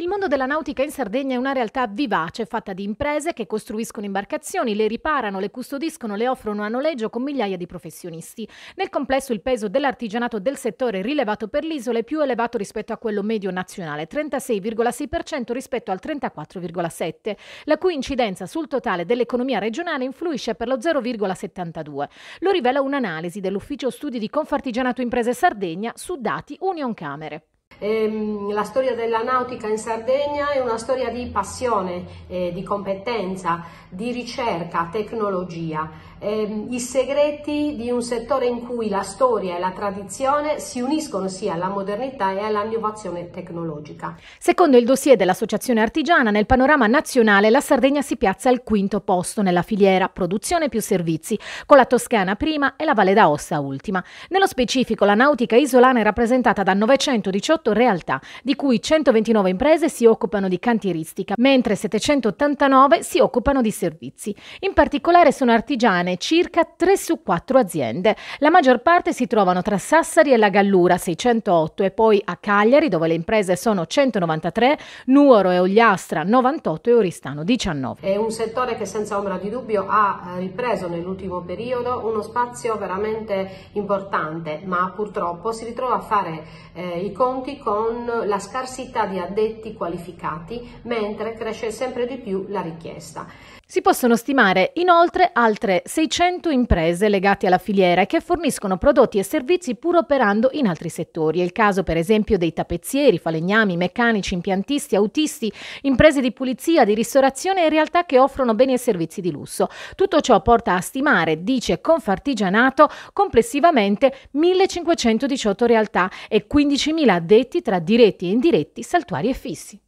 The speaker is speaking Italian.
Il mondo della nautica in Sardegna è una realtà vivace, fatta di imprese che costruiscono imbarcazioni, le riparano, le custodiscono, le offrono a noleggio con migliaia di professionisti. Nel complesso il peso dell'artigianato del settore rilevato per l'isola è più elevato rispetto a quello medio nazionale, 36,6% rispetto al 34,7%, la cui incidenza sul totale dell'economia regionale influisce per lo 0,72. Lo rivela un'analisi dell'Ufficio Studi di Confartigianato Imprese Sardegna su dati Union Camere. Ehm, la storia della nautica in Sardegna è una storia di passione, eh, di competenza, di ricerca, tecnologia. Ehm, I segreti di un settore in cui la storia e la tradizione si uniscono sia alla modernità e all'innovazione tecnologica. Secondo il dossier dell'Associazione Artigiana, nel panorama nazionale la Sardegna si piazza al quinto posto nella filiera produzione più servizi, con la Toscana prima e la Valle d'Aosta ultima. Nello specifico la nautica isolana è rappresentata da 918 18 realtà, di cui 129 imprese si occupano di cantieristica, mentre 789 si occupano di servizi. In particolare sono artigiane circa 3 su 4 aziende. La maggior parte si trovano tra Sassari e la Gallura, 608, e poi a Cagliari, dove le imprese sono 193, Nuoro e Ogliastra 98 e Oristano 19. È un settore che senza ombra di dubbio ha ripreso nell'ultimo periodo uno spazio veramente importante, ma purtroppo si ritrova a fare eh, i conti con la scarsità di addetti qualificati, mentre cresce sempre di più la richiesta. Si possono stimare inoltre altre 600 imprese legate alla filiera che forniscono prodotti e servizi pur operando in altri settori. È il caso per esempio dei tappezzieri, falegnami, meccanici, impiantisti, autisti, imprese di pulizia, di ristorazione e realtà che offrono beni e servizi di lusso. Tutto ciò porta a stimare, dice Confartigianato, complessivamente 1518 realtà e 15.000 addetti paletti tra diretti e indiretti, saltuari e fissi.